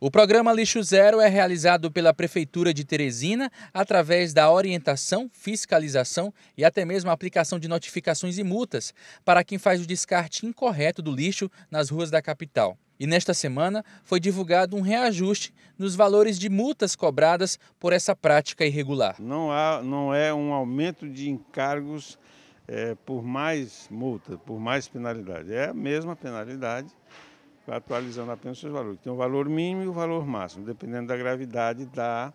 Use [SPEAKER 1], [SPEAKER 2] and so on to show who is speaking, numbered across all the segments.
[SPEAKER 1] O programa Lixo Zero é realizado pela Prefeitura de Teresina através da orientação, fiscalização e até mesmo aplicação de notificações e multas para quem faz o descarte incorreto do lixo nas ruas da capital. E nesta semana foi divulgado um reajuste nos valores de multas cobradas por essa prática irregular. Não,
[SPEAKER 2] há, não é um aumento de encargos é, por mais multa, por mais penalidade. É a mesma penalidade atualizando apenas os valores. Tem o valor mínimo e o valor máximo, dependendo da gravidade da,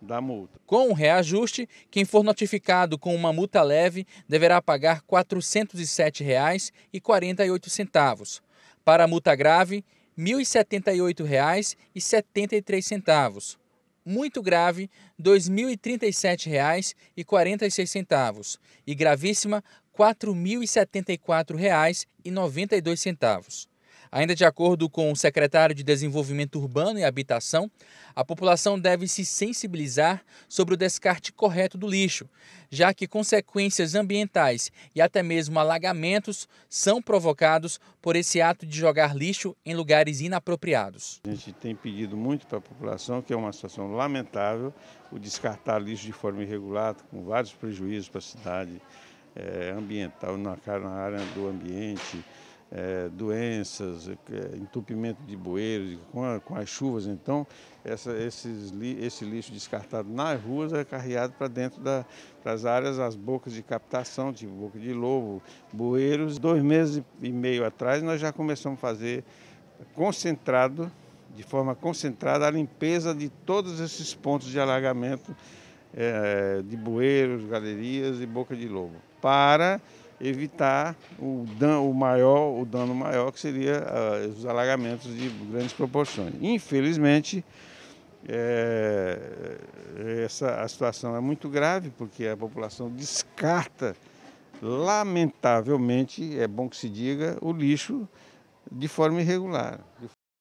[SPEAKER 2] da multa. Com o reajuste,
[SPEAKER 1] quem for notificado com uma multa leve deverá pagar R$ 407,48. Para a multa grave, R$ 1.078,73. Muito grave, R$ 2.037,46. E gravíssima, R$ 4.074,92. Ainda de acordo com o secretário de Desenvolvimento Urbano e Habitação, a população deve se sensibilizar sobre o descarte correto do lixo, já que consequências ambientais e até mesmo alagamentos são provocados por esse ato de jogar lixo em lugares inapropriados.
[SPEAKER 2] A gente tem pedido muito para a população, que é uma situação lamentável, o descartar lixo de forma irregular, com vários prejuízos para a cidade é, ambiental, na, na área do ambiente é, doenças, é, é, entupimento de bueiros, com, a, com as chuvas, então, essa, esses, esse lixo descartado nas ruas é carreado para dentro da, das áreas, as bocas de captação, tipo boca de lobo, bueiros. Dois meses e meio atrás, nós já começamos a fazer concentrado, de forma concentrada, a limpeza de todos esses pontos de alagamento é, de bueiros, galerias e boca de lobo, para evitar o, dano, o maior, o dano maior, que seria uh, os alagamentos de grandes proporções. Infelizmente, é, essa, a situação é muito grave, porque a população descarta, lamentavelmente, é bom que se diga, o lixo de forma irregular.